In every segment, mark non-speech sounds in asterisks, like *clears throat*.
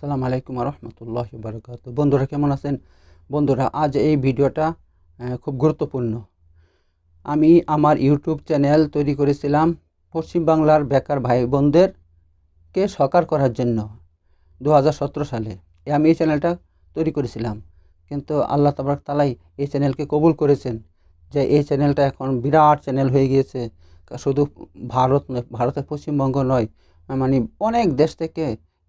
আসসালামু আলাইকুম রহমতুল্লাহ বারকাত বন্ধুরা কেমন আছেন বন্ধুরা আজ এই ভিডিওটা খুব গুরুত্বপূর্ণ আমি আমার ইউটিউব চ্যানেল তৈরি করেছিলাম পশ্চিমবাংলার বেকার ভাই বোনদেরকে সকার করার জন্য দু সালে আমি এই চ্যানেলটা তৈরি করেছিলাম কিন্তু আল্লাহ তাবারক তালাই এই চ্যানেলকে কবুল করেছেন যে এই চ্যানেলটা এখন বিরাট চ্যানেল হয়ে গিয়েছে শুধু ভারত নয় ভারতের পশ্চিমবঙ্গ নয় মানে অনেক দেশ থেকে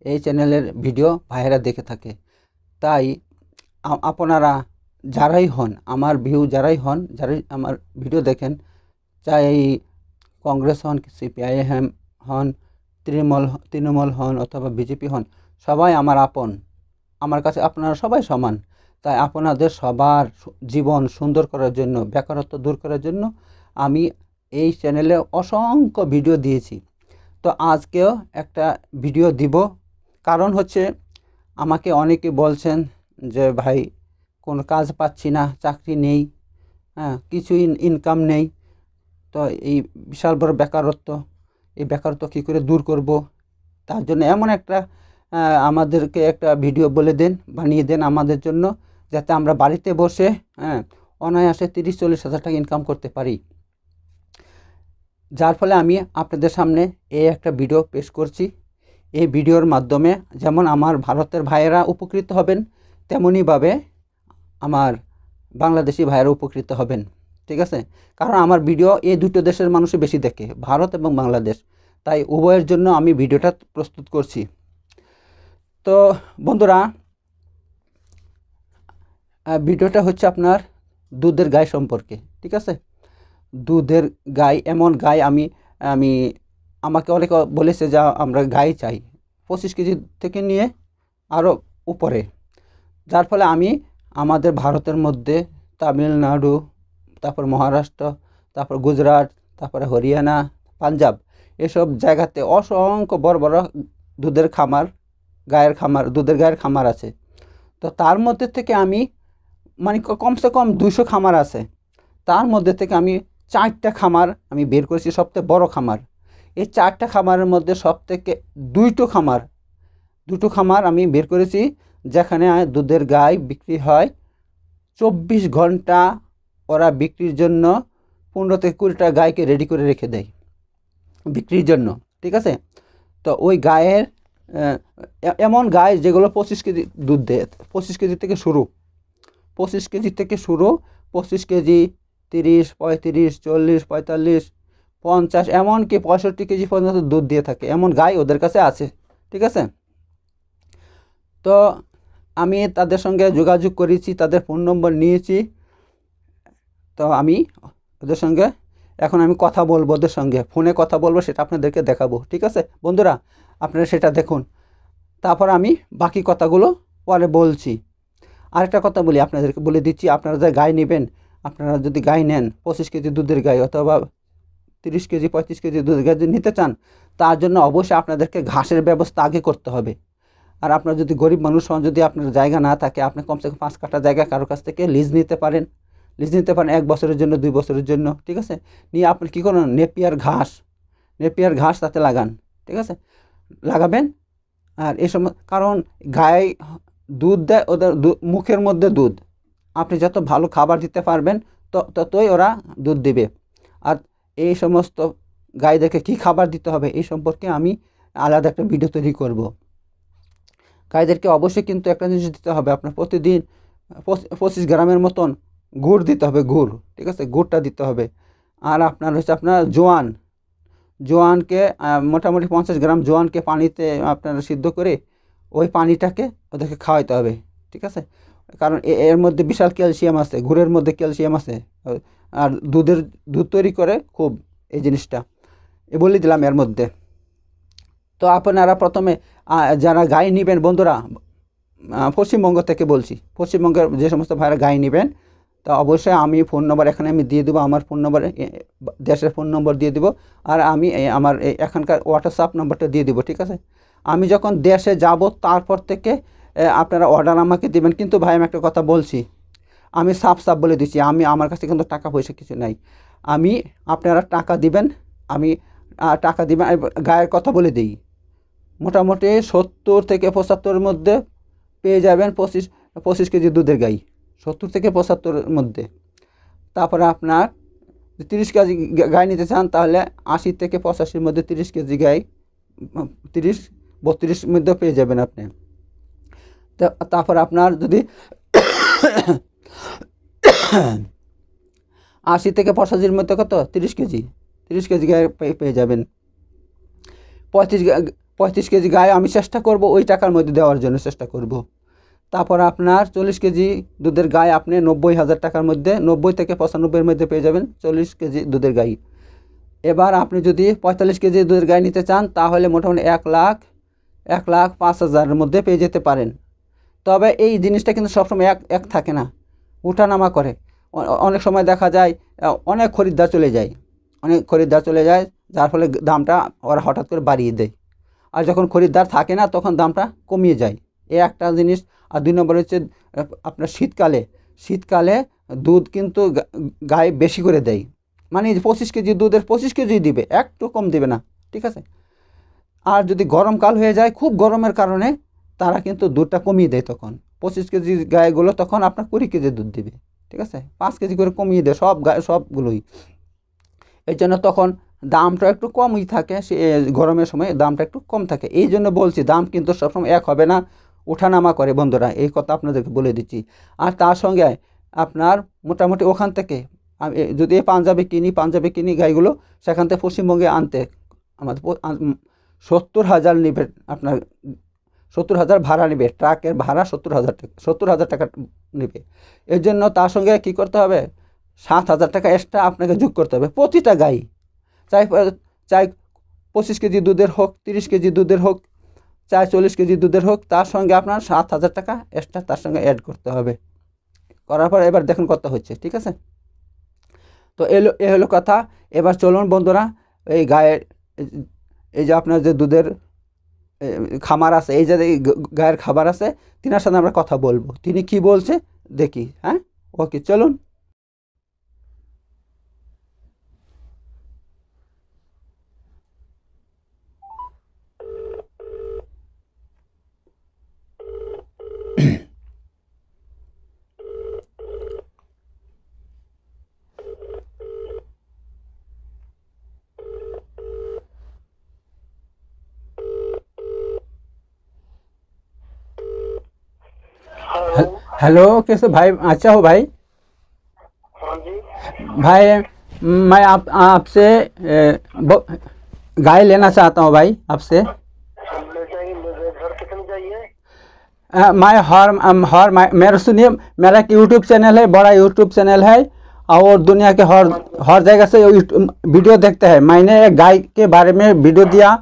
এই চ্যানেলের ভিডিও ভাইয়েরা দেখে থাকে তাই আপনারা যারাই হন আমার ভিউ যারাই হন যারাই আমার ভিডিও দেখেন চাই কংগ্রেস হন সিপিআই এম হন তৃণমূল তৃণমূল হন অথবা বিজেপি হন সবাই আমার আপন আমার কাছে আপনারা সবাই সমান তাই আপনাদের সবার জীবন সুন্দর করার জন্য বেকারত্ব দূর করার জন্য আমি এই চ্যানেলে অসংখ্য ভিডিও দিয়েছি তো আজকেও একটা ভিডিও দিব কারণ হচ্ছে আমাকে অনেকে বলছেন যে ভাই কোনো কাজ পাচ্ছি না চাকরি নেই হ্যাঁ কিছু ইনকাম নেই তো এই বিশাল বড় বেকারত্ব এই বেকারত্ব কী করে দূর করব তার জন্য এমন একটা আমাদেরকে একটা ভিডিও বলে দেন বানিয়ে দেন আমাদের জন্য যাতে আমরা বাড়িতে বসে হ্যাঁ অনায়াসে তিরিশ চল্লিশ হাজার টাকা ইনকাম করতে পারি যার ফলে আমি আপনাদের সামনে এই একটা ভিডিও পেশ করছি এই ভিডিওর মাধ্যমে যেমন আমার ভারতের ভাইয়েরা উপকৃত হবেন তেমনইভাবে আমার বাংলাদেশি ভাইয়েরা উপকৃত হবেন ঠিক আছে কারণ আমার ভিডিও এই দুটো দেশের মানুষই বেশি দেখে ভারত এবং বাংলাদেশ তাই উভয়ের জন্য আমি ভিডিওটা প্রস্তুত করছি তো বন্ধুরা ভিডিওটা হচ্ছে আপনার দুধের গায়ে সম্পর্কে ঠিক আছে দুধের গাই এমন গাই আমি আমি আমাকে অনেকে বলেছে যা আমরা গায়ে চাই পঁচিশ কেজি থেকে নিয়ে আরও উপরে যার ফলে আমি আমাদের ভারতের মধ্যে তামিলনাড়ু তারপর মহারাষ্ট্র তারপর গুজরাট তারপরে হরিয়ানা পাঞ্জাব এসব জায়গাতে অসংখ্য বড় বড় দুধের খামার গায়ের খামার দুধের গায়ের খামার আছে তো তার মধ্যে থেকে আমি মানে কমসে কম দুশো খামার আছে তার মধ্যে থেকে আমি চারটা খামার আমি বের করেছি সবচেয়ে বড় খামার এই চারটা খামারের মধ্যে সব থেকে দুইটো খামার দুটো খামার আমি বের করেছি যেখানে দুধের গাই বিক্রি হয় চব্বিশ ঘন্টা ওরা বিক্রির জন্য পনেরো থেকে কুড়িটা গাইকে রেডি করে রেখে দেয় বিক্রির জন্য ঠিক আছে তো ওই গায়ের এমন গায়ে যেগুলো পঁচিশ কেজি দুধ দেয় পঁচিশ কেজি থেকে শুরু পঁচিশ কেজি থেকে শুরু পঁচিশ কেজি তিরিশ পঁয়ত্রিশ চল্লিশ পঁয়তাল্লিশ পঞ্চাশ এমনকি পঁয়ষট্টি কেজি পর্যন্ত দুধ দিয়ে থাকে এমন গাই ওদের কাছে আছে ঠিক আছে তো আমি তাদের সঙ্গে যোগাযোগ করেছি তাদের ফোন নম্বর নিয়েছি তো আমি ওদের সঙ্গে এখন আমি কথা বলবো ওদের সঙ্গে ফোনে কথা বলবো সেটা আপনাদেরকে দেখাবো ঠিক আছে বন্ধুরা আপনারা সেটা দেখুন তারপর আমি বাকি কথাগুলো পরে বলছি আরেকটা কথা বলি আপনাদেরকে বলে দিচ্ছি আপনারা যে গাই নেবেন আপনারা যদি গাই নেন পঁচিশ কেজি দুধের গাই অথবা তিরিশ কেজি পঁয়ত্রিশ কেজি দুধ যদি নিতে চান তার জন্য অবশ্যই আপনাদেরকে ঘাসের ব্যবস্থা আগে করতে হবে আর আপনার যদি গরিব মানুষ হন যদি আপনার জায়গা না থাকে আপনি কমসে কম পাঁচ কাঠা জায়গা কারোর কাছ থেকে লিজ নিতে পারেন লিজ নিতে পারেন এক বছরের জন্য দুই বছরের জন্য ঠিক আছে নিয়ে আপনি কী করুন নেপিয়ার ঘাস নেপিয়ার ঘাস তাতে লাগান ঠিক আছে লাগাবেন আর এ সময় কারণ গায়ে দুধ দেয় ওদের মুখের মধ্যে দুধ আপনি যত ভালো খাবার দিতে পারবেন ততই ওরা দুধ দেবে এই সমস্ত গাইদেরকে কি খাবার দিতে হবে এই সম্পর্কে আমি আলাদা একটা ভিডিও তৈরি করব। গাইদেরকে অবশ্যই কিন্তু একটা জিনিস দিতে হবে আপনার প্রতিদিন পঁচিশ গ্রামের মতন গুড় দিতে হবে গুড় ঠিক আছে গুড়টা দিতে হবে আর আপনার হচ্ছে আপনার জোয়ান জোয়ানকে মোটামুটি পঞ্চাশ গ্রাম জোয়ানকে পানিতে আপনার সিদ্ধ করে ওই পানিটাকে ওদেরকে খাওয়াইতে হবে ঠিক আছে কারণ এর মধ্যে বিশাল ক্যালসিয়াম আছে গুড়ের মধ্যে ক্যালসিয়াম আছে আর দুধের দুধ তৈরি করে খুব এই জিনিসটা এ বলে দিলাম এর মধ্যে তো আপনারা প্রথমে যারা গাই নেবেন বন্ধুরা পশ্চিমবঙ্গ থেকে বলছি পশ্চিমবঙ্গের যে সমস্ত ভাইরা গাই নেবেন তা অবশ্যই আমি ফোন নম্বর এখানে আমি দিয়ে দেবো আমার ফোন নম্বর দেশের ফোন নম্বর দিয়ে দেবো আর আমি আমার এখানকার হোয়াটসঅ্যাপ নম্বরটা দিয়ে দেবো ঠিক আছে আমি যখন দেশে যাব তারপর থেকে আপনারা অর্ডার আমাকে দেবেন কিন্তু ভাই আমি একটা কথা বলছি আমি সাফ সাফ বলে দিচ্ছি আমি আমার কাছে কিন্তু টাকা পয়সা কিছু নাই আমি আপনারা টাকা দিবেন আমি টাকা দিবেন গায়ের কথা বলে দিই মোটামুটি সত্তর থেকে পঁচাত্তরের মধ্যে পেয়ে যাবেন পঁচিশ পঁচিশ কেজি দুধের গাই সত্তর থেকে পঁচাত্তরের মধ্যে তারপরে আপনার তিরিশ কেজি গাই নিতে চান তাহলে আশি থেকে পঁচাশির মধ্যে তিরিশ কেজি গাই তিরিশ বত্রিশ মধ্যে পেয়ে যাবেন আপনি তারপর আপনার যদি আশি থেকে পঁচাশির মধ্যে কত তিরিশ কেজি তিরিশ কেজি গায়ে পেয়ে যাবেন পঁয়ত্রিশ পঁয়ত্রিশ কেজি গায়ে আমি চেষ্টা করব ওই টাকার মধ্যে দেওয়ার জন্য চেষ্টা করব। তারপর আপনার চল্লিশ কেজি দুধের গায়ে আপনি নব্বই হাজার টাকার মধ্যে নব্বই থেকে পঁচানব্বইয়ের মধ্যে পেয়ে যাবেন চল্লিশ কেজি দুধের গায়ে এবার আপনি যদি পঁয়তাল্লিশ কেজি দুধের গায়ে নিতে চান তাহলে মোটামুটি এক লাখ এক লাখ পাঁচ হাজারের মধ্যে পেয়ে যেতে পারেন তবে এই জিনিসটা কিন্তু সবসময় এক এক থাকে না উঠানামা করে অনেক সময় দেখা যায় অনেক খরিদ্দার চলে যায় অনেক খরিদ্দার চলে যায় যার ফলে দামটা ওরা হঠাৎ করে বাড়িয়ে দেয় আর যখন খরিদ্দার থাকে না তখন দামটা কমিয়ে যায় এ একটা জিনিস আর দুই নম্বর হচ্ছে আপনার শীতকালে শীতকালে দুধ কিন্তু গায়ে বেশি করে দেয় মানে পঁচিশ কেজি দুধের পঁচিশ কেজি দিবে একটু কম দিবে না ঠিক আছে আর যদি গরমকাল হয়ে যায় খুব গরমের কারণে তারা কিন্তু দুধটা কমিয়ে দেয় তখন পঁচিশ কেজি গায়েগুলো তখন আপনার কুড়ি কেজি দুধ দেবে ঠিক আছে পাঁচ কেজি করে কমিয়ে দেয় সব গায়ে সবগুলোই এই জন্য তখন দামটা একটু কমই থাকে সে গরমের সময় দামটা একটু কম থাকে এই জন্য বলছি দাম কিন্তু সবসময় এক হবে না ওঠানামা করে বন্ধুরা এই কথা আপনাদেরকে বলে দিচ্ছি আর তার সঙ্গে আপনার মোটামুটি ওখান থেকে যদি পাঞ্জাবে কিনি পাঞ্জাবে কিনি গাইগুলো সেখান থেকে পশ্চিমবঙ্গে আনতে আমাদের সত্তর হাজার নিবে আপনার সত্তর হাজার ভাড়া নেবে ট্রাকের ভাড়া সত্তর হাজার টাকা সত্তর হাজার টাকা নেবে এর জন্য তার সঙ্গে কি করতে হবে সাত হাজার টাকা এক্সট্রা আপনাকে যোগ করতে হবে প্রতিটা গাই চাই চাই পঁচিশ কেজি দুধের হোক তিরিশ কেজি দুধের হোক চাই চল্লিশ কেজি দুধের হোক তার সঙ্গে আপনার সাত হাজার টাকা এক্সট্রা তার সঙ্গে অ্যাড করতে হবে করার পর এবার দেখুন কত হচ্ছে ঠিক আছে তো এলো এ হলো কথা এবার চলুন বন্ধুরা এই গায়ের এই যে আপনার যে দুধের খামার আছে এই যে গায়ের খাবার আছে তিনার সাথে আমরা কথা বলবো তিনি কি বলছে দেখি হ্যাঁ ওকে চলুন हेलो कैसे भाई अच्छा हो भाई हाँ भाई मैं आप आपसे गाय लेना चाहता हूँ भाई आपसे मैं हर हर मेरे सुनिए मेरा एक यूट्यूब चैनल है बड़ा यूट्यूब चैनल है और दुनिया के हर हर जगह से वीडियो देखते हैं मैंने एक गाय के बारे में वीडियो दिया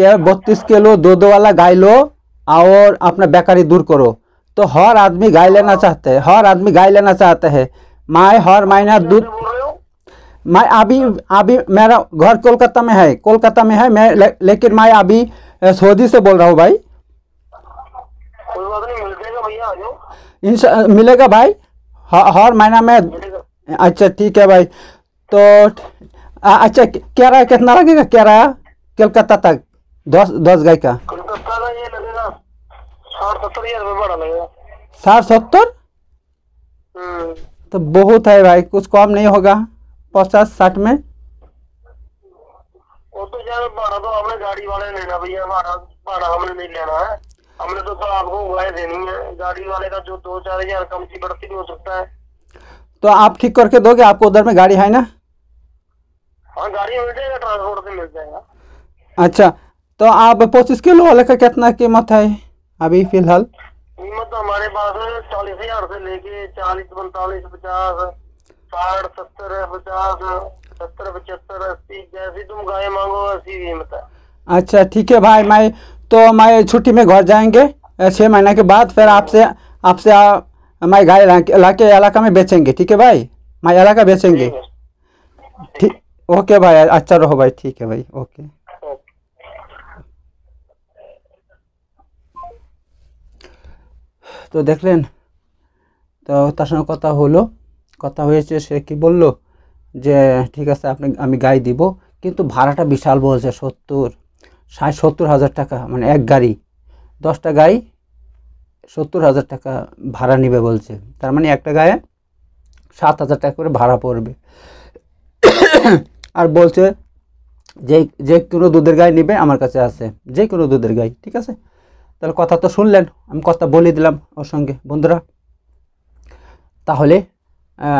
कि बत्तीस किलो दो दो वाला गाय लो और अपना बेकारी दूर करो तो हर आदमी गाय लेना हाँ। चाहते हैं हर आदमी गाय लेना चाहते हैं मैं हर महीना दूध मैं अभी अभी मेरा घर कोलकाता में है कोलकाता में है मैं ले, लेकिन मैं अभी सऊदी से बोल रहा हूँ भाई इन मिलेगा भाई हर महीना में अच्छा ठीक है भाई तो अच्छा किराया कितना लगेगा किराया कलकत्ता तक दस दस गाय का साठ सत्तर हजार भाड़ा लगेगा साठ सत्तर हम्म। तो बहुत है भाई कुछ कम नहीं होगा पचास साठ में वो तो यार तो हमने गाड़ी वाले लेना भैया हमने नहीं लेना है हमने तो, तो आपको उगाए देनी है गाड़ी वाले का जो दो चार हजार कम बढ़ती हो सकता है तो आप ठीक करके दोगे आपको उधर में गाड़ी है ना हाँ गाड़ी मिल जाएगा ट्रांसपोर्ट से मिल जाएगा अच्छा तो आप पच्चीस किलो वाले का कितना कीमत है अभी फिलहाल कीमत तो हमारे पास चालीस हजार से लेके चालीस पैंतालीस पचास साठ सत्तर पचास सत्तर पचहत्तर अस्सी जैसी तुम गाय मांगो ऐसी कीमत है अच्छा ठीक है भाई मैं तो मैं छुट्टी में घर जाएंगे छः महीने के बाद फिर आपसे आपसे मैं गाय ला इलाका में बेचेंगे ठीक है भाई मैं इलाका बेचेंगे ठीक ओके भाई अच्छा रहो भाई ठीक है भाई ओके তো দেখলেন তো তার সঙ্গে কথা হলো কথা হয়েছে সে কি বলল যে ঠিক আছে আপনি আমি গাড়ি দিব কিন্তু ভাড়াটা বিশাল বলছে সত্তর ষাট সত্তর হাজার টাকা মানে এক গাড়ি দশটা গাড়ি সত্তর হাজার টাকা ভাড়া নেবে বলছে তার মানে একটা গায়ে সাত হাজার টাকা করে ভাড়া পড়বে আর বলছে যে যে কোনো দুধের গায়ে নেবে আমার কাছে আছে যে কোনো দুধের গায়ে ঠিক আছে তাহলে কথা তো শুনলেন আমি কথা বলে দিলাম ওর সঙ্গে বন্ধুরা তাহলে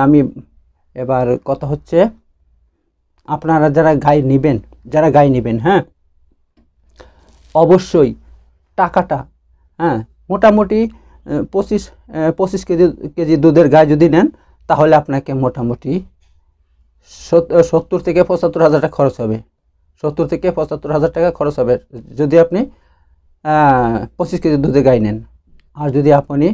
আমি এবার কথা হচ্ছে আপনারা যারা গাই নেবেন যারা গাই নেবেন হ্যাঁ অবশ্যই টাকাটা হ্যাঁ মোটামুটি পঁচিশ পঁচিশ কেজি কেজি দুধের গায়ে যদি নেন তাহলে আপনাকে মোটামুটি সত্তর থেকে পঁচাত্তর হাজার টাকা খরচ হবে সত্তর থেকে পঁচাত্তর হাজার টাকা খরচ হবে যদি আপনি পঁচিশ কেজির দুধে গাই নেন আর যদি আপনি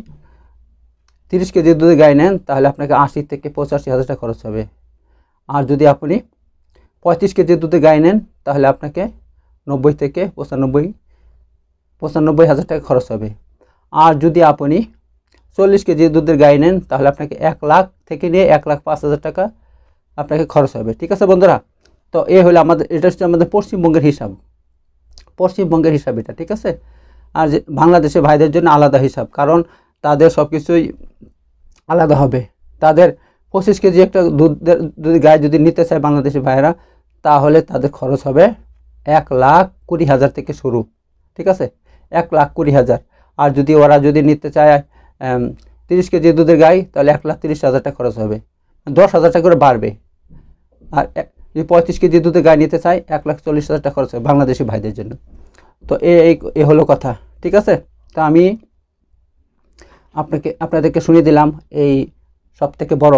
তিরিশ কেজির দুধে গাই নেন তাহলে আপনাকে আশি থেকে পঁচাশি হাজার টাকা খরচ হবে আর যদি আপনি পঁয়ত্রিশ কেজির দুধে গাই নেন তাহলে আপনাকে নব্বই থেকে পঁচানব্বই পঁচানব্বই হাজার টাকা খরচ হবে আর যদি আপনি চল্লিশ কেজির দুধের গাই নেন তাহলে আপনাকে এক লাখ থেকে নিয়ে এক লাখ পাঁচ হাজার টাকা আপনাকে খরচ হবে ঠিক আছে বন্ধুরা তো এ হলো আমাদের এটা হচ্ছে আমাদের পশ্চিমবঙ্গের হিসাব পশ্চিমবঙ্গের হিসাব এটা ঠিক আছে আর বাংলাদেশে ভাইদের জন্য আলাদা হিসাব কারণ তাদের সব কিছুই আলাদা হবে তাদের পঁচিশ কেজি একটা দুধের যদি গায়ে যদি নিতে চায় বাংলাদেশি ভাইয়েরা তাহলে তাদের খরচ হবে এক লাখ কুড়ি হাজার থেকে শুরু ঠিক আছে এক লাখ কুড়ি হাজার আর যদি ওরা যদি নিতে চায় তিরিশ কেজি দুধের গাই তাহলে এক লাখ তিরিশ হাজারটা খরচ হবে দশ হাজার টাকা করে বাড়বে আর যে পঁয়ত্রিশ কেজি দুধে গায়ে নিতে চাই এক লাখ চল্লিশ হাজার টাকা খরচ হয় বাংলাদেশি ভাইদের জন্য তো এই এ হলো কথা ঠিক আছে তা আমি আপনাকে আপনাদেরকে শুনিয়ে দিলাম এই সব থেকে বড়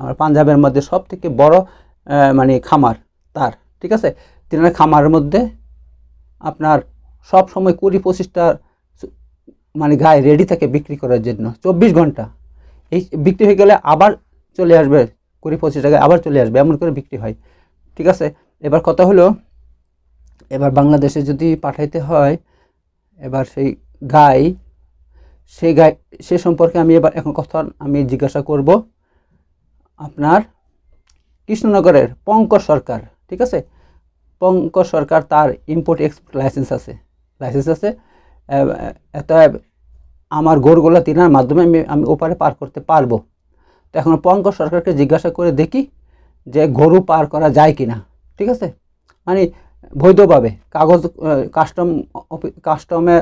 আমার পাঞ্জাবের মধ্যে সব থেকে বড় মানে খামার তার ঠিক আছে তিনার খামারের মধ্যে আপনার সব সময় কুড়ি পঁচিশটা মানে গায়ে রেডি থাকে বিক্রি করার জন্য চব্বিশ ঘন্টা এই বিক্রি হয়ে গেলে আবার চলে আসবে কুড়ি পঁচিশ টাকায় আবার চলে আসবে এমন করে বিক্রি হয় ঠিক আছে এবার কথা হলো এবার বাংলাদেশে যদি পাঠাইতে হয় এবার সেই গাই সেই গাই সে সম্পর্কে আমি এবার এখন কথা আমি জিজ্ঞাসা করব আপনার কৃষ্ণনগরের পঙ্কজ সরকার ঠিক আছে পঙ্কজ সরকার তার ইম্পোর্ট এক্সপোর্ট লাইসেন্স আছে লাইসেন্স আছে এত আমার গোরগোলা তিনার মাধ্যমে আমি আমি ওপারে পার করতে পারবো তো এখন পঙ্কজ সরকারকে জিজ্ঞাসা করে দেখি যে গরু পার করা যায় কি না ঠিক আছে মানে বৈধভাবে কাগজ কাস্টম কাস্টমে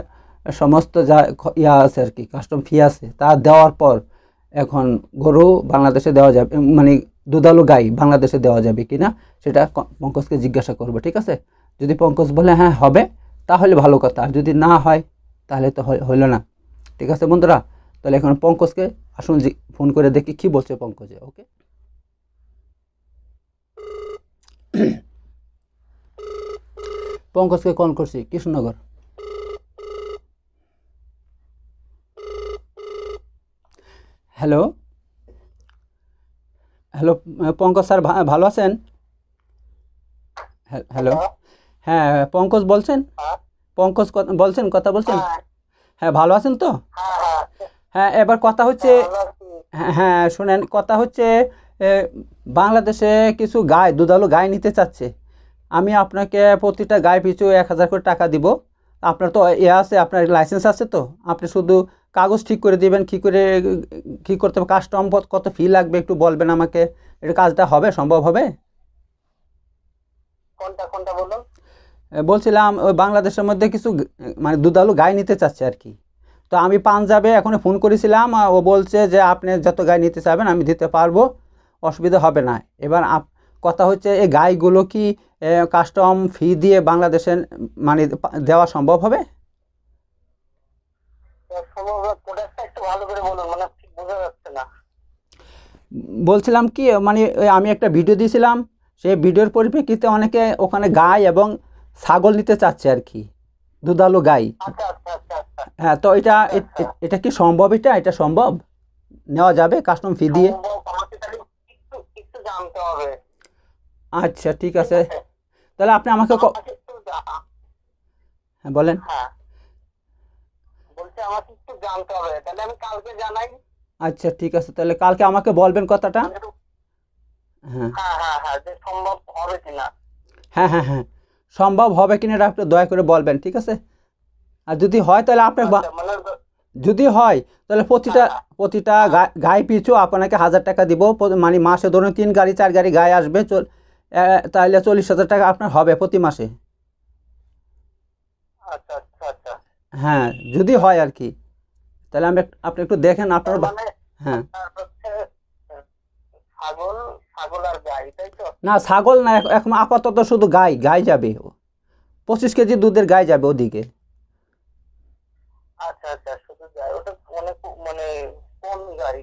সমস্ত যা ইয়া আছে আর কি কাস্টম ফি আছে তা দেওয়ার পর এখন গরু বাংলাদেশে দেওয়া যাবে মানে দুধালু গাই বাংলাদেশে দেওয়া যাবে কি না সেটা পঙ্কজকে জিজ্ঞাসা করবে ঠিক আছে যদি পঙ্কজ বলে হ্যাঁ হবে তাহলে ভালো কথা আর যদি না হয় তাহলে তো হইল না ঠিক আছে বন্ধুরা তাহলে এখন পঙ্কজকে আসুন ফোন করে দেখি কি বলছে পঙ্কজে ওকে *clears throat* পঙ্কজকে কল করছি Krishnanagar hello hello Pankaj sir ভালো আছেন হ্যালো হ্যাঁ পঙ্কজ বলছেন পঙ্কজ বলছেন কথা বলছেন হ্যাঁ ভালো আছেন তো হ্যাঁ, হ্যাঁ।, হ্যাঁ এবার কথা হচ্ছে হ্যাঁ, হ্যাঁ শোনেন কথা হচ্ছে বাংলাদেশে কিছু গায়ে দুধালু গায়ে নিতে চাচ্ছে আমি আপনাকে প্রতিটা গায়ে পিছু এক হাজার করে টাকা দিব আপনার তো এ আছে আপনার লাইসেন্স আছে তো আপনি শুধু কাগজ ঠিক করে দিবেন কী করে কী করতে হবে কাজটা কত ফি লাগবে একটু বলবেন আমাকে এটা কাজটা হবে সম্ভব হবে কোনটা কোনটা বলুন বলছিলাম ওই বাংলাদেশের মধ্যে কিছু মানে দুধালু গায়ে নিতে চাচ্ছে আর কি তো আমি পাঞ্জাবে এখন ফোন করেছিলাম ও বলছে যে আপনি যত গায়ে নিতে চাবেন আমি দিতে পারবো অসুবিধা হবে না এবার কথা হচ্ছে এই গাইগুলো কি কাস্টম ফি দিয়ে বাংলাদেশে মানে দেওয়া সম্ভব হবে মানে বলছিলাম কি মানে আমি একটা ভিডিও দিয়েছিলাম সেই ভিডিওর পরিপ্রেক্ষিতে অনেকে ওখানে গাই এবং ছাগল নিতে চাচ্ছে আর কি দুধালো গাই আচ্ছা, আচ্ছা, আচ্ছা, হ্যাঁ তো এটা এটা কি সম্ভব এটা এটা সম্ভব নেওয়া যাবে কাস্টম ফি দিয়ে নামতে হবে আচ্ছা ঠিক আছে তাহলে আপনি আমাকে হ্যাঁ বলেন হ্যাঁ। কালকে আচ্ছা ঠিক আছে তাহলে কালকে আমাকে বলবেন কথাটা হ্যাঁ হ্যাঁ হ্যাঁ, হ্যাঁ সম্ভব হবে কিনা হ্যাঁ হ্যাঁ হ্যাঁ সম্ভব হবে কিনা আপনি দয়া করে বলবেন ঠিক আছে আর যদি হয় তাহলে আপনার যদি হয় তাহলে প্রতিটা প্রতিটা গায়ে পিছু আপনাকে হাজার টাকা দিব মানে মাসে ধরুন তিন গাড়ি চার গাড়ি গায়ে আসবে চল তাহলে চল্লিশ হাজার টাকা আপনার হবে প্রতি মাসে আচ্ছা, আচ্ছা, আচ্ছা। হ্যাঁ যদি হয় আর কি তাহলে আমি আপনি একটু দেখেন আপনার মানে হ্যাঁ না ছাগল না এখন আপাতত শুধু গাই গাই যাবে পঁচিশ কেজি দুধের গায়ে যাবে ওদিকে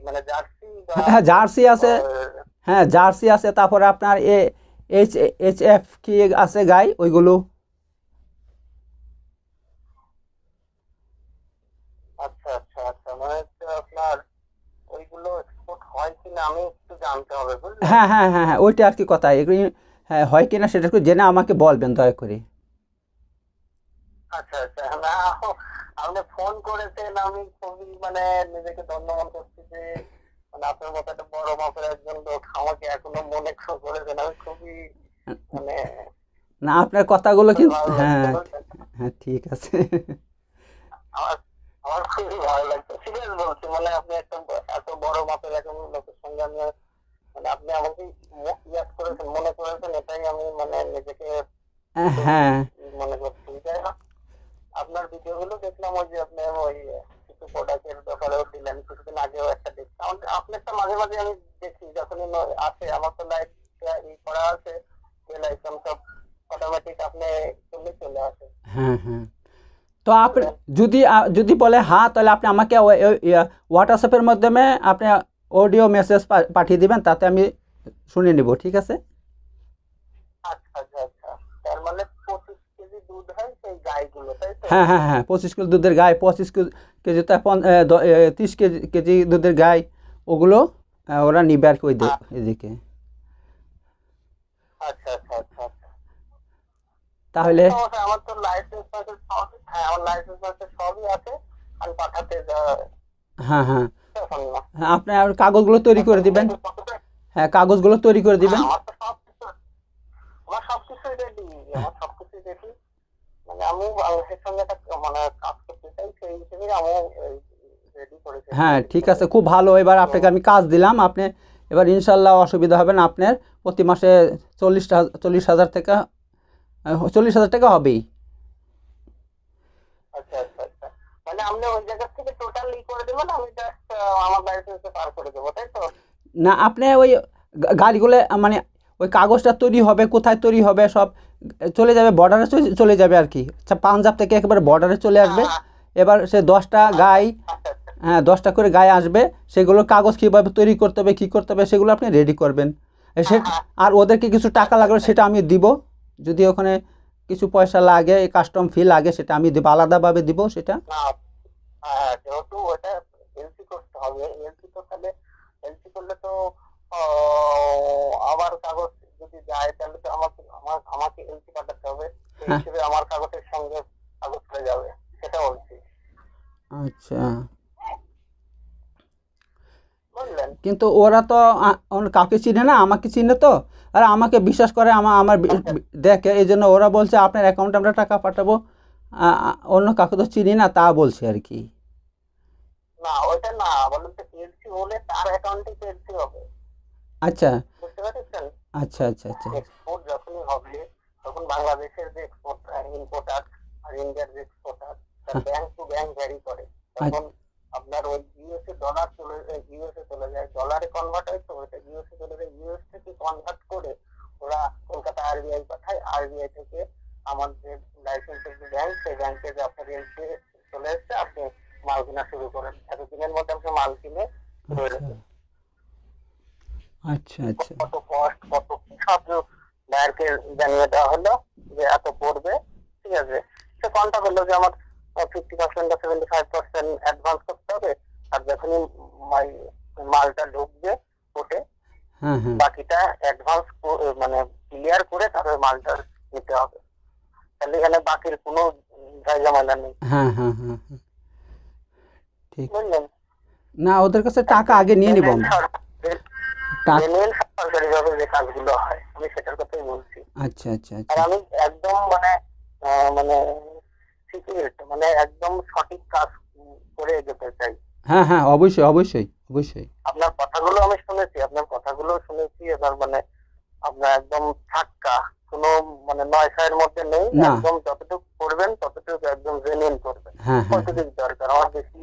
মানে জার্সি হ্যাঁ, হ্যাঁ জার্সি আছে হ্যাঁ জার্সি আছে তারপরে আপনার এ এইচ এইচ এফ কি আছে গাই ওইগুলো আচ্ছা, আচ্ছা, আচ্ছা, মানে হ্যাঁ হ্যাঁ হ্যাঁ হ্যাঁ ওইটা আর কি কথা এগুলি হ্যাঁ হয় কিনা সেটা একটু জেনে আমাকে বলবেন দয়া করে আচ্ছা আচ্ছা না হ্যাঁ, হ্যাঁ, আপনি ফোন করেছেন আমি খুবই মানে নিজেকে ধন্যবাদ করছি যে মানে আপনার মতো একটা বড় মাপের একজন লোক আমাকে এখনো মনে করেছেন আমি খুবই মানে না আপনার কথাগুলো কিন্তু হ্যাঁ হ্যাঁ ঠিক আছে আমার খুবই ভালো লাগছে সিরিয়াস বলছি মানে আপনি একটা এত বড় মাপের একজন লোকের সঙ্গে আমি মানে আপনি আমাকে ইয়াদ করেছেন মনে করেছেন এটাই আমি মানে নিজেকে হ্যাঁ মনে করছি আপনার ভিডিওগুলো দেখলাম ওই যে আপনি ওই কিছু প্রোডাক্টের ব্যাপারেও দিলেন কিছুদিন আগেও একটা দেখলাম আপনারটা মাঝে মাঝে আমি দেখি যখনই আসে আমার তো লাইট ই করা আছে যে লাইসেন্স সব অটোমেটিক আপনি চলে চলে আসে হ্যাঁ হ্যাঁ তো আপনি হ্যাঁ। যদি যদি বলে হ্যাঁ তাহলে আপনি আমাকে হোয়াটসঅ্যাপের মাধ্যমে আপনি অডিও মেসেজ পাঠিয়ে দিবেন তাতে আমি শুনে নিব ঠিক আছে আচ্ছা আচ্ছা, আচ্ছা। হ্যাঁ হ্যাঁ হ্যাঁ পঁচিশ কেজি দুধের গায়ে পঁচিশ কেজি তা তিরিশ কেজি কেজি দুধের গায়ে ওগুলো ওরা নিবে আর কি ওই এদিকে আচ্ছা, আচ্ছা, আচ্ছা, তাহলে আমার তো হ্যাঁ সবই আছে হ্যাঁ হ্যাঁ হ্যাঁ আপনি কাগজগুলো তৈরি করে দিবেন হ্যাঁ কাগজগুলো তৈরি করে দিবেন সব কিছু রেডি সব কিছু রেডি মানে আমি সঙ্গে মানে কাজ হ্যাঁ ঠিক আছে খুব ভালো এবার আপনাকে আমি কাজ দিলাম আপনি এবার ইনশাল্লাহ অসুবিধা হবে না আপনার প্রতি মাসে চল্লিশ চল্লিশ হাজার টাকা চল্লিশ হাজার টাকা হবেই আচ্ছা আচ্ছা আপনি আচ্ছা। মানে ওই থেকে টোটালি করে আমার করে দেবো না আপনি ওই গাড়িগুলো মানে ওই কাগজটা তৈরি হবে কোথায় তৈরি হবে সব চলে যাবে বর্ডারে চলে যাবে আর কি আচ্ছা পাঞ্জাব থেকে একেবারে বর্ডারে চলে আসবে এবার সে দশটা গাই হ্যাঁ দশটা করে গায়ে আসবে সেগুলোর কাগজ কীভাবে তৈরি করতে হবে কী করতে হবে সেগুলো আপনি রেডি করবেন সে আর ওদেরকে কিছু টাকা লাগবে সেটা আমি দিব যদি ওখানে কিছু পয়সা লাগে কাস্টম ফি লাগে সেটা আমি দেবো আলাদাভাবে দিব সেটা যেহেতু ওটা এলসি করতে হবে এলসি তো তাহলে হ্যাঁ। কিন্তু ওরা তো কাউকে চিনে না আমাকে চিনে তো আর আমাকে বিশ্বাস করে আমার আমার আচ্ছা। দেখে এই জন্য ওরা বলছে আপনার অ্যাকাউন্টে আমরা টাকা পাঠাবো অন্য কাউকে তো চিনি না তা বলছে আর কি না ওটা না বলে তার অ্যাকাউন্টে হবে আচ্ছা।, আচ্ছা আচ্ছা আচ্ছা আচ্ছা এক্সপোর্ট যখনই হবে তখন বাংলাদেশের যে এক্সপোর্টার ইম্পোর্টার আর ইন্ডিয়ার যে exporter bank to bank vary করে আচ্ছা। আপনার ওই ইউএসএ ডলার চলে যায় ইউএসএ চলে যায় ডলারে কনভার্ট হয় তো ওইটা ইউএসএ চলে যায় ইউএস থেকে কনভার্ট করে ওরা কলকাতা আরবিআই পাঠায় আরবিআই থেকে আমাদের লাইসেন্স যে ব্যাংক সেই ব্যাংকে যে আপনার চলে এসছে আপনি মাল কিনা শুরু করেন এতদিনের মধ্যে আপনি মাল কিনে আচ্ছা আচ্ছা, আচ্ছা কত কস্ট কত সব বায়ারকে জানিয়ে দেওয়া হলো যে এত পড়বে ঠিক আছে সে কনটা করলো যে আমার ফিফটি পার্সেন্ট বা সেভেন্টি ফাইভ পার্সেন্ট অ্যাডভান্স করতে হবে আর যখনই মালটা ঢুকবে ওটে বাকিটা অ্যাডভান্স মানে ক্লিয়ার করে তারপরে মালটা নিতে হবে তাহলে এখানে বাকির কোনো ঝামেলা নেই হ্যাঁ, হ্যাঁ, হ্যাঁ, ঠিক বুঝলেন না ওদের কাছে টাকা আগে নিয়ে নিব সরকারি ভাবে যে হয় আমি সেটার কথাই বলছি আচ্ছা আচ্ছা, আচ্ছা। আর আমি একদম মানে মানে মানে একদম সঠিক কাজ করে যেতে চাই হ্যাঁ হ্যাঁ অবশ্যই অবশ্যই অবশ্যই আপনার কথাগুলো আমি শুনেছি আপনার কথাগুলো শুনেছি এবার মানে আপনার একদম ঠাক্কা কোনো মানে নয় সাইয়ের মধ্যে নেই একদম যতটুকু করবেন ততটুকু একদম জেনুইন করবেন হ্যাঁ, হ্যাঁ। কতটুকু দরকার আমার বেশি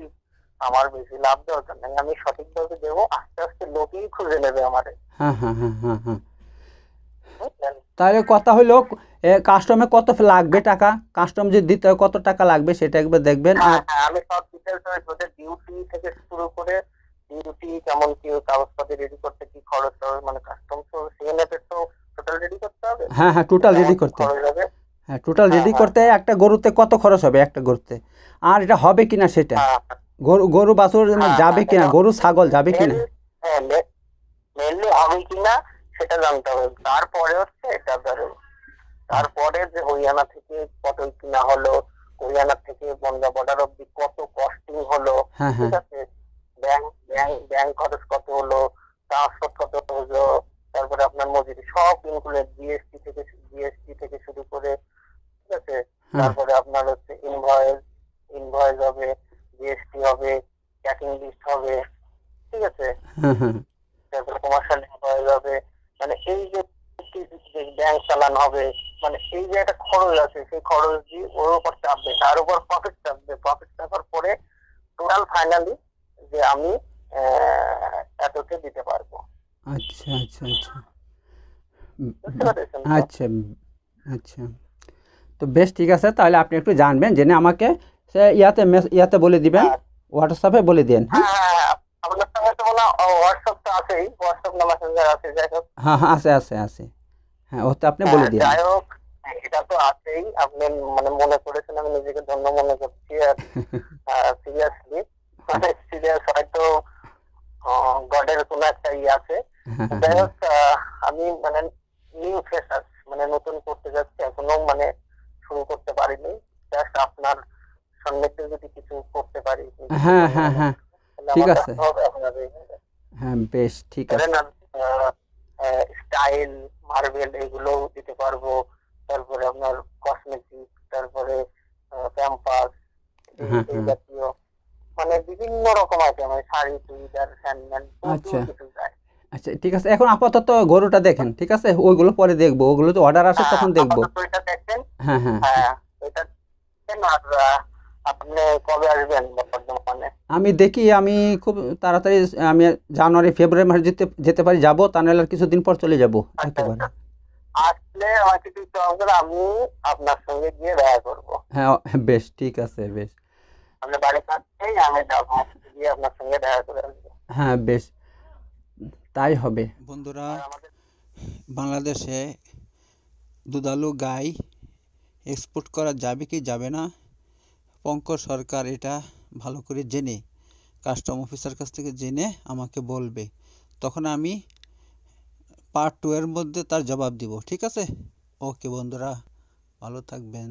আমার বেশি লাভ দরকার নেই আমি সঠিকভাবে দেবো আস্তে আস্তে লোকেই খুঁজে নেবে আমার হ্যাঁ হ্যাঁ হ্যাঁ হ্যাঁ, হ্যাঁ। তাহলে কথা হলো কাস্টমে কত লাগবে টাকা কাস্টম যে দিতে হয় কত টাকা লাগবে সেটা একবার দেখবেন হ্যাঁ, আর হ্যাঁ, আমি সব ডিটেইলস ওদের ডিউটি থেকে শুরু করে ডিউটি কেমন কি কাগজপত্র রেডি করতে কি খরচ হবে মানে কাস্টম তো সিএনএফ তো টোটাল রেডি করতে হবে হ্যাঁ হ্যাঁ টোটাল রেডি করতে হবে হ্যাঁ টোটাল হ্যাঁ, রেডি করতে একটা গরুতে কত খরচ হবে একটা গরুতে আর এটা হবে কিনা সেটা গরু গরু বাছুর যাবে কিনা গরু ছাগল যাবে কিনা হ্যাঁ মেনলি হবে কিনা সেটা জানতে হবে তারপরে হচ্ছে এটা ধরো তারপরে যে হরিয়ানা থেকে পটল কিনা হলো হরিয়ানা থেকে বনগা বর্ডার অব্দি কত কস্টিং হলো হ্যাঁ, হ্যাঁ। ঠিক আছে ব্যাংক ব্যাংক ব্যাংক খরচ কত হলো ট্রান্সপোর্ট কত হলো তারপরে আপনার মজুরি সব ইনক্লুডেড জিএসটি থেকে জিএসটি থেকে শুরু করে ঠিক আছে তারপরে আপনার হচ্ছে ইনভয়েস ইনভয়েস হবে জিএসটি হবে ট্যাকিং লিস্ট হবে ঠিক আছে তারপরে কমার্শিয়াল ইনভয়েস হবে মানে এই যে ব্যাংক হবে মানে এই যে একটা খরচ আছে সেই খরচ দিয়ে ওর উপর চাপবে তার উপর প্রফিট চাপবে প্রফিট চাপার পরে টোটাল ফাইনালি যে আমি এতকে দিতে পারবো আচ্ছা আচ্ছা আচ্ছা আচ্ছা আচ্ছা তো বেশ ঠিক আছে তাহলে আপনি একটু জানবেন জেনে আমাকে ইয়াতে ইয়াতে বলে দিবেন হোয়াটসঅ্যাপে বলে দেন হ্যাঁ? হ্যাঁ, হ্যাঁ, হ্যাঁ আপনার সঙ্গে তো বলা হোয়াটসঅ্যাপ তো আছেই হোয়াটসঅ্যাপ নাম্বার আছে যাই হোক হ্যাঁ হ্যাঁ আছে আছে আছে হ্যাঁ ওতে আপনি হ্যাঁ, বলে দিন যাই হোক এটা তো আছেই আপনি মানে মনে করেছেন আমি নিজেকে ধন্য মনে করছি আর সিরিয়াসলি *laughs* মানে সিরিয়াস হয়তো গডের কোন একটা ইয়ে আছে *laughs* যাই হোক আমি মানে নিউ ফ্রেশার মানে নতুন করতে যাচ্ছি এখনো মানে শুরু করতে পারিনি জাস্ট আপনার সামনেতে যদি কিছু করতে পারি হ্যাঁ হ্যাঁ হ্যাঁ ঠিক আছে হ্যাঁ বেশ ঠিক আছে আচ্ছা আচ্ছা ঠিক আছে এখন আপাতত গরুটা দেখেন ঠিক আছে ওইগুলো পরে দেখবো ওগুলো তো অর্ডার আসে তখন হ্যাঁ, দেখবো হ্যাঁ হ্যাঁ, হ্যাঁ আমি দেখি আমি খুব তাড়াতাড়ি আমি জানুয়ারি ফেব্রুয়ারি মাসে যেতে যেতে পারি যাবো তা নাহলে কিছুদিন পর চলে যাবো আচ্ছা, একেবারে আচ্ছা। আসলে আমাকে দিতে হবে আমি আপনার সঙ্গে গিয়ে দেখা করবো হ্যাঁ বেশ ঠিক আছে বেশ আমরা বাড়ি পাচ্ছি আমি যাবো গিয়ে আপনার সঙ্গে দেখা করে হ্যাঁ বেশ তাই হবে বন্ধুরা বাংলাদেশে দুধালু গাই এক্সপোর্ট করা যাবে কি যাবে না পঙ্কজ সরকার এটা ভালো করে জেনে কাস্টম অফিসার কাছ থেকে জেনে আমাকে বলবে তখন আমি পার্ট টু এর মধ্যে তার জবাব দিব ঠিক আছে ওকে বন্ধুরা ভালো থাকবেন